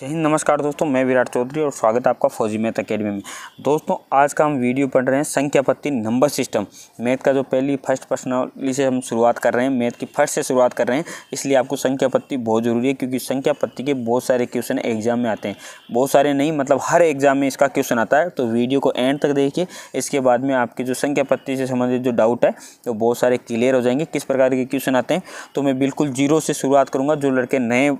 जय हिंद नमस्कार दोस्तों मैं विराट चौधरी और स्वागत है आपका फौजी मैथ अकेडमी में दोस्तों आज का हम वीडियो पढ़ रहे हैं संख्या पत्ती नंबर सिस्टम मैथ का जो पहली फर्स्ट पर्सनली से हम शुरुआत कर रहे हैं मैथ की फर्स्ट से शुरुआत कर रहे हैं इसलिए आपको संख्या पत्ती बहुत ज़रूरी है क्योंकि संख्या पत्ती के बहुत सारे क्वेश्चन एग्जाम में आते हैं बहुत सारे नहीं मतलब हर एग्जाम में इसका क्वेश्चन आता है तो वीडियो को एंड तक देखिए इसके बाद में आपके जो संख्या पत्ती से संबंधित जो डाउट है वो बहुत सारे क्लियर हो जाएंगे किस प्रकार के क्वेश्चन आते हैं तो मैं बिल्कुल जीरो से शुरुआत करूँगा जो लड़के नए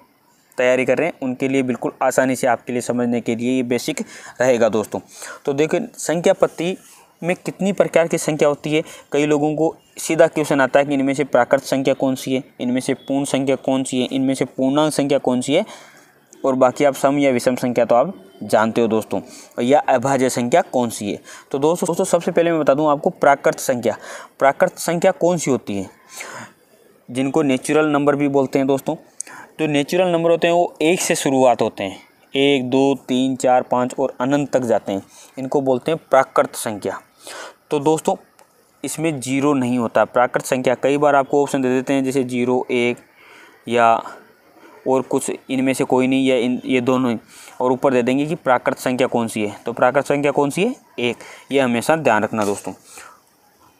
तैयारी कर रहे हैं उनके लिए बिल्कुल आसानी से आपके लिए समझने के लिए ये बेसिक रहेगा दोस्तों तो देखिए संख्या पत्ती में कितनी प्रकार की संख्या होती है कई लोगों को सीधा क्वेश्चन आता है कि इनमें से प्राकृत संख्या कौन सी है इनमें से पूर्ण संख्या कौन सी है इनमें से पूर्णांक संख्या कौन सी है और बाकी आप सम या विषम संख्या तो आप जानते हो दोस्तों या अभाज्य संख्या कौन सी है तो दोस्तों दोस्तों सबसे पहले मैं बता दूं आपको प्राकृत संख्या प्राकृत संख्या कौन सी होती है जिनको नेचुरल नंबर भी बोलते हैं दोस्तों जो नेचुरल नंबर होते हैं वो एक से शुरुआत होते हैं एक दो तीन चार पाँच और अनंत तक जाते हैं इनको बोलते हैं प्राकृत संख्या तो दोस्तों इसमें जीरो नहीं होता प्राकृत संख्या कई बार आपको ऑप्शन दे देते हैं जैसे जीरो एक या और कुछ इनमें से कोई नहीं या इन ये दोनों ही और ऊपर दे देंगे कि प्राकृत संख्या कौन सी है तो प्राकृत संख्या कौन सी है एक ये हमेशा ध्यान रखना दोस्तों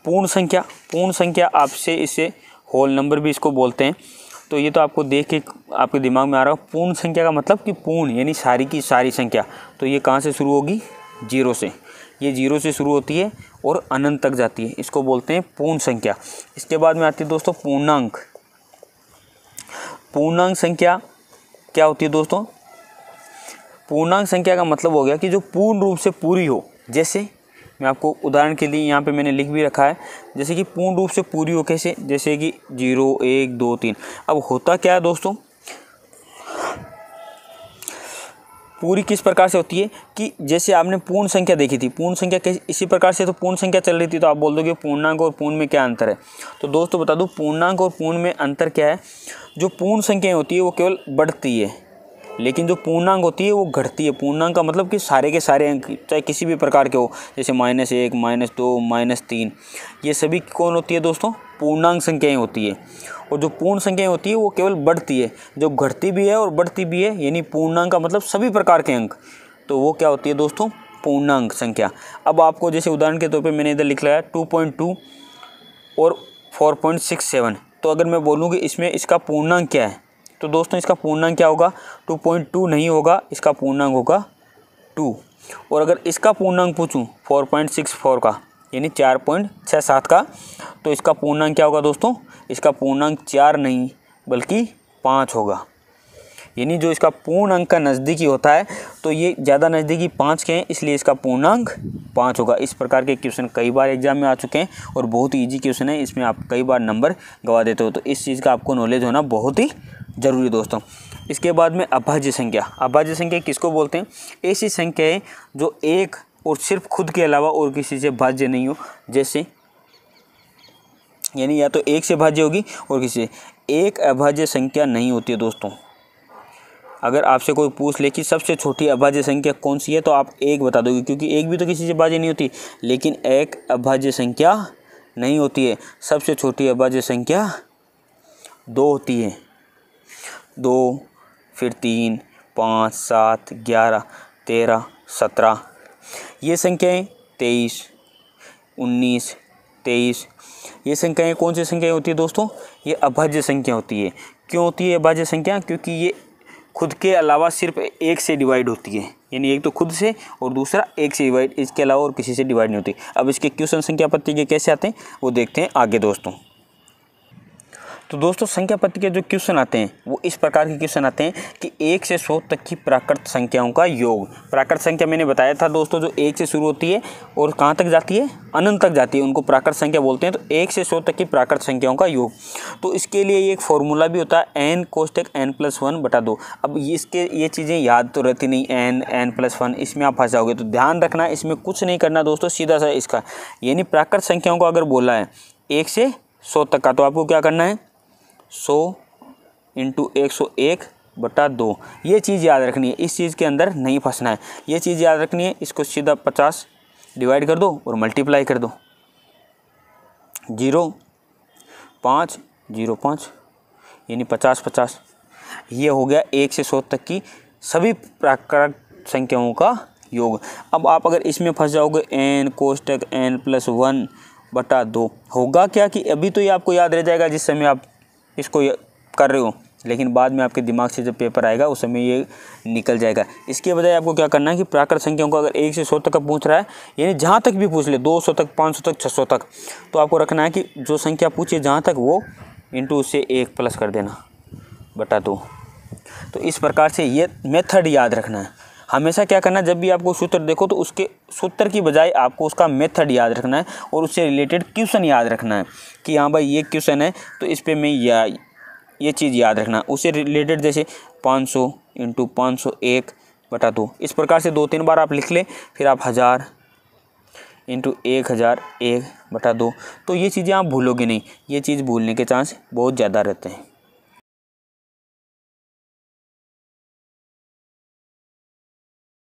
पूर्ण संख्या पूर्ण संख्या आपसे इसे होल नंबर भी इसको बोलते हैं तो ये तो आपको देख के आपके दिमाग में आ रहा हो पूर्ण संख्या का मतलब कि पूर्ण यानी सारी की सारी संख्या तो ये कहाँ से शुरू होगी जीरो से ये जीरो से शुरू होती है और अनंत तक जाती है इसको बोलते हैं पूर्ण संख्या इसके बाद में आती है दोस्तों पूर्णांक पूर्णांक संख्या क्या होती है दोस्तों पूर्णांक संख्या का मतलब हो गया कि जो पूर्ण रूप से पूरी हो जैसे मैं आपको उदाहरण के लिए यहाँ पे मैंने लिख भी रखा है जैसे कि पूर्ण रूप से पूरी हो कैसे जैसे कि जीरो एक दो तीन अब होता क्या है दोस्तों पूरी किस प्रकार से होती है कि जैसे आपने पूर्ण संख्या देखी थी पूर्ण संख्या कैसे इसी प्रकार से तो पूर्ण संख्या चल रही थी तो आप बोल दोगे पूर्णांक और पूर्ण में क्या अंतर है तो दोस्तों बता दूँ पूर्णांक और पूर्ण में अंतर क्या है जो पूर्ण संख्याएँ होती है वो केवल बढ़ती है लेकिन जो पूर्णांक होती है वो घटती है पूर्णांक का मतलब कि सारे के सारे अंक चाहे किसी भी प्रकार के हो जैसे माइनस एक माइनस दो माइनस तीन ये सभी कौन होती है दोस्तों पूर्णांक संख्याएं होती है और जो पूर्ण संख्याएं होती है वो केवल बढ़ती है जो घटती भी है और बढ़ती भी है यानी पूर्णांक का मतलब सभी प्रकार के अंक तो वो क्या होती है दोस्तों पूर्णांक संख्या अब आपको जैसे उदाहरण के तौर पर मैंने इधर लिख लिया टू पॉइंट टू और फोर पॉइंट सिक्स सेवन तो अगर मैं बोलूँ कि इसमें इसका पूर्णांक क्या है तो दोस्तों इसका पूर्णांक क्या होगा टू पॉइंट टू नहीं होगा इसका पूर्णांक होगा टू और अगर इसका पूर्णांक पूछूँ फोर पॉइंट सिक्स फोर का यानी चार पॉइंट छः सात का तो इसका पूर्णांक क्या होगा दोस्तों इसका पूर्णांक चार नहीं बल्कि पाँच होगा यानी जो इसका अंक का नज़दीकी होता है तो ये ज़्यादा नज़दीकी पाँच के हैं इसलिए इसका पूर्णांक पाँच होगा इस प्रकार के क्वेश्चन कई बार एग्जाम में आ चुके हैं और बहुत ही ईजी क्वेश्चन है इसमें आप कई बार नंबर गवा देते हो तो इस चीज़ का आपको नॉलेज होना बहुत ही जरूरी दोस्तों इसके बाद में अभाज्य संख्या अभाज्य संख्या किसको बोलते हैं ऐसी है जो एक और सिर्फ खुद के अलावा और किसी से भाज्य नहीं हो जैसे यानी या तो एक से भाज्य होगी और किसी से एक अभाज्य संख्या नहीं होती है दोस्तों अगर आपसे कोई पूछ ले कि सबसे छोटी अभाज्य संख्या कौन सी है तो आप एक बता दोगे क्योंकि एक भी तो किसी से भाज्य नहीं होती लेकिन एक अभाज्य संख्या नहीं होती है सबसे छोटी अभाज्य संख्या दो होती है दो फिर तीन पाँच सात ग्यारह तेरह सत्रह ये संख्याएं तेईस उन्नीस तेईस ये संख्याएं कौन सी संख्याएं होती है दोस्तों ये अभाज्य संख्या होती है क्यों होती है अभाज्य संख्या क्योंकि ये खुद के अलावा सिर्फ एक से डिवाइड होती है यानी एक तो खुद से और दूसरा एक से डिवाइड इसके अलावा और किसी से डिवाइड नहीं होती अब इसके क्वेश्चन संख्या पत्ती के कैसे आते हैं वो देखते हैं आगे दोस्तों तो दोस्तों संख्या पत्र के जो क्वेश्चन आते हैं वो इस प्रकार के क्वेश्चन आते हैं कि एक से सौ तक की प्राकृत संख्याओं का योग प्राकृत संख्या मैंने बताया था दोस्तों जो एक से शुरू होती है और कहाँ तक जाती है अनंत तक जाती है उनको प्राकृत संख्या बोलते हैं तो एक से सौ तक की प्राकृत संख्याओं का योग तो इसके लिए एक फॉर्मूला भी होता है एन तक एन प्लस वन बटा दो अब इसके ये चीज़ें याद तो रहती नहीं एन एन प्लस वन इसमें आप फंस जाओगे तो ध्यान रखना इसमें कुछ नहीं करना दोस्तों सीधा सा इसका यानी प्राकृत संख्याओं को अगर बोला है एक से सौ तक का तो आपको क्या करना है सौ इंटू एक सौ एक बटा दो ये चीज़ याद रखनी है इस चीज़ के अंदर नहीं फंसना है ये चीज़ याद रखनी है इसको सीधा पचास डिवाइड कर दो और मल्टीप्लाई कर दो जीरो पाँच जीरो पाँच यानी पचास पचास ये हो गया एक से सौ तक की सभी प्राकृत संख्याओं का योग अब आप अगर इसमें फंस जाओगे एन कोष्टक एन प्लस वन बटा दो होगा क्या कि अभी तो ये आपको याद रह जाएगा जिस समय आप इसको कर रहे हो लेकिन बाद में आपके दिमाग से जब पेपर आएगा उस समय ये निकल जाएगा इसके बजाय आपको क्या करना है कि प्राकृत संख्याओं को अगर एक से सौ तक का पूछ रहा है यानी जहाँ तक भी पूछ ले दो सौ तक पाँच सौ तक छः सौ तक तो आपको रखना है कि जो संख्या पूछे जहाँ तक वो इंटू उससे एक प्लस कर देना बटा दो तो इस प्रकार से ये मेथड याद रखना है हमेशा क्या करना जब भी आपको सूत्र देखो तो उसके सूत्र की बजाय आपको उसका मेथड याद रखना है और उससे रिलेटेड क्वेश्चन याद रखना है कि हाँ भाई ये क्वेश्चन है तो इस पर मैं या ये चीज़ याद रखना उससे रिलेटेड जैसे पाँच सौ इंटू पाँच सौ एक बटा दो इस प्रकार से दो तीन बार आप लिख लें फिर आप हज़ार इंटू एक हज़ार एक बटा दो तो ये चीज़ें आप भूलोगे नहीं ये चीज़ भूलने के चांस बहुत ज़्यादा रहते हैं